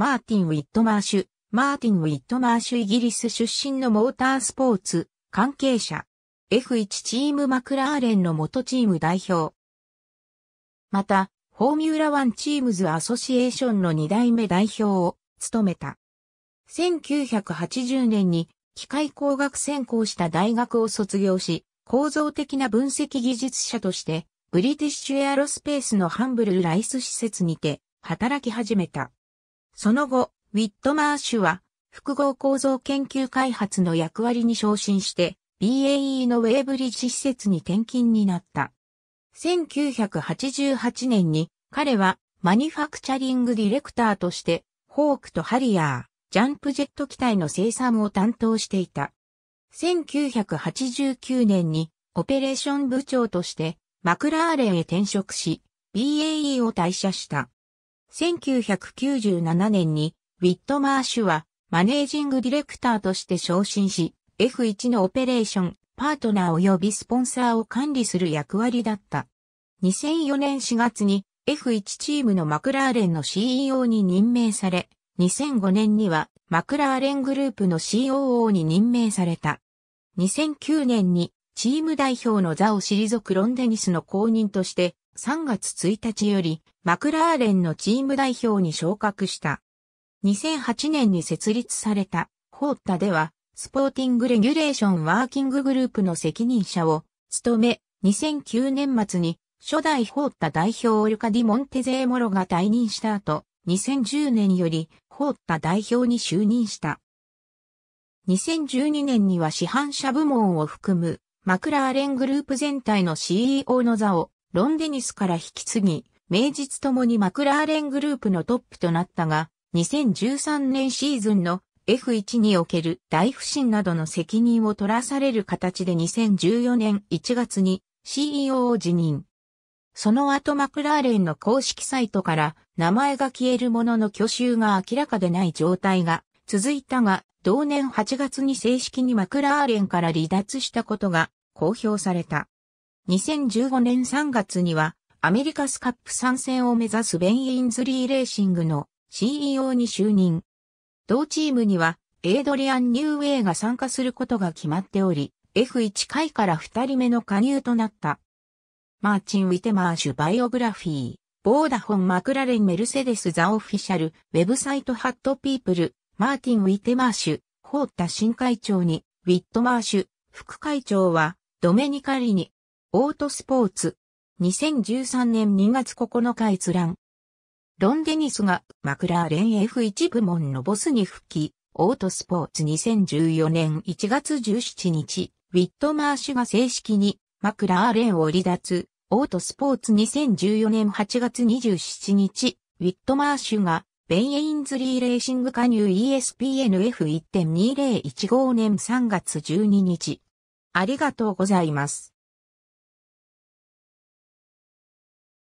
マーティン・ウィットマーシュ、マーティン・ウィットマーシュイギリス出身のモータースポーツ、関係者。F1 チームマクラーレンの元チーム代表。また、フォーミュラ1チームズアソシエーションの2代目代表を務めた。1980年に機械工学専攻した大学を卒業し、構造的な分析技術者として、ブリティッシュエアロスペースのハンブルライス施設にて働き始めた。その後、ウィットマーシュは、複合構造研究開発の役割に昇進して、BAE のウェーブリッジ施設に転勤になった。1988年に彼はマニファクチャリングディレクターとしてホークとハリアー、ジャンプジェット機体の生産を担当していた。1989年にオペレーション部長としてマクラーレンへ転職し BAE を退社した。1997年にウィットマーシュはマネージングディレクターとして昇進し、F1 のオペレーション、パートナー及びスポンサーを管理する役割だった。2004年4月に F1 チームのマクラーレンの CEO に任命され、2005年にはマクラーレングループの COO に任命された。2009年にチーム代表の座を退くロンデニスの公認として3月1日よりマクラーレンのチーム代表に昇格した。2008年に設立されたホータではスポーティングレギュレーションワーキンググループの責任者を務め2009年末に初代ホータ代表オルカ・ディ・モンテゼーモロが退任した後2010年よりホータ代表に就任した。2012年には市販車部門を含むマクラーレングループ全体の CEO の座をロンデニスから引き継ぎ、名実ともにマクラーレングループのトップとなったが、2013年シーズンの F1 における大不振などの責任を取らされる形で2014年1月に CEO を辞任。その後マクラーレンの公式サイトから名前が消えるものの挙手が明らかでない状態が続いたが、同年8月に正式にマクラーレンから離脱したことが公表された。2015年3月には、アメリカスカップ参戦を目指すベン・インズリーレーシングの CEO に就任。同チームには、エイドリアン・ニューウェイが参加することが決まっており、F1 回から2人目の加入となった。マーチン・ウィテマーシュバイオグラフィー、ボーダホン・マクラレン・メルセデス・ザ・オフィシャル、ウェブサイト・ハット・ピープル、マーティン・ウィテマーシュ、ホータ新会長に、ウィットマーシュ、副会長は、ドメニカリに、オートスポーツ。2013年2月9日閲覧。ロン・デニスがマクラーレン F1 部門のボスに復帰。オートスポーツ2014年1月17日、ウィットマーシュが正式にマクラーレンを離脱。オートスポーツ2014年8月27日、ウィットマーシュがベイエインズリーレーシング加入 ESPNF1.2015 年3月12日。ありがとうございます。